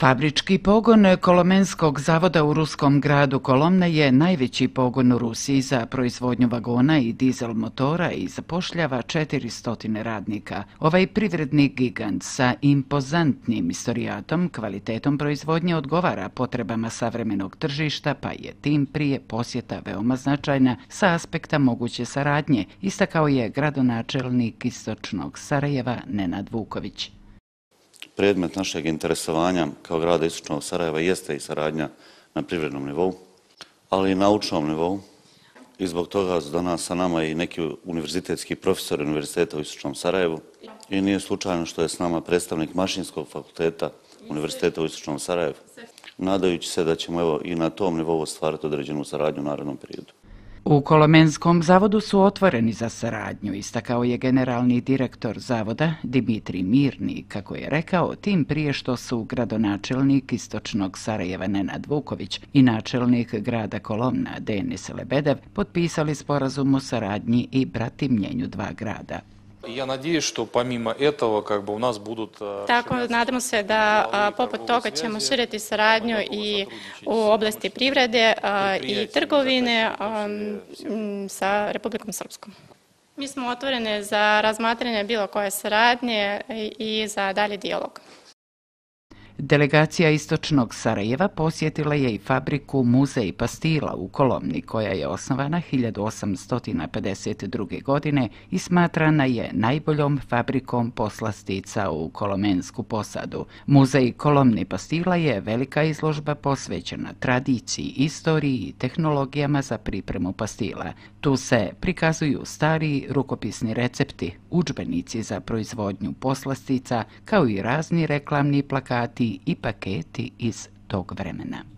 Fabrički pogon Kolomenskog zavoda u ruskom gradu Kolomne je najveći pogon u Rusiji za proizvodnju vagona i dizel motora i zapošljava 400 radnika. Ovaj privredni gigant sa impozantnim istorijatom, kvalitetom proizvodnje odgovara potrebama savremenog tržišta, pa je tim prije posjeta veoma značajna sa aspekta moguće saradnje, istakao je gradonačelnik istočnog Sarajeva Nenad Vuković predmet našeg interesovanja kao grada Istočnog Sarajeva jeste i saradnja na privrednom nivou, ali i naučnom nivou. I zbog toga su danas sa nama i neki univerzitetski profesor Univerziteta u Istočnom Sarajevu. I nije slučajno što je s nama predstavnik Mašinskog fakulteta Univerziteta u Istočnom Sarajevu, nadajući se da ćemo evo, i na tom nivou stvariti određenu saradnju u narodnom periodu. U Kolomenskom zavodu su otvoreni za saradnju, istakao je generalni direktor zavoda Dimitri Mirni, kako je rekao tim prije što su gradonačelnik Istočnog Sarajeva Nenad Vuković i načelnik grada Kolomna Denis Lebedev potpisali sporazum o saradnji i bratimljenju dva grada. Ja nadijem što pomimo etovo kako bi u nas budut... Tako, nadamo se da poput toga ćemo pa širiti saradnju i u oblasti privrede i trgovine sa Republikom Srpskom. Mi smo otvorene za razmatranje bilo koje saradnje i za dalje dijalog. Delegacija Istočnog Sarajeva posjetila je i fabriku Muzej Pastila u Kolomni, koja je osnovana 1852. godine i smatrana je najboljom fabrikom poslastica u Kolomensku posadu. Muzej Kolomni Pastila je velika izložba posvećena tradiciji, istoriji i tehnologijama za pripremu pastila. Tu se prikazuju stari rukopisni recepti, učbenici za proizvodnju poslastica, kao i razni reklamni plakati i paketi iz tog vremena.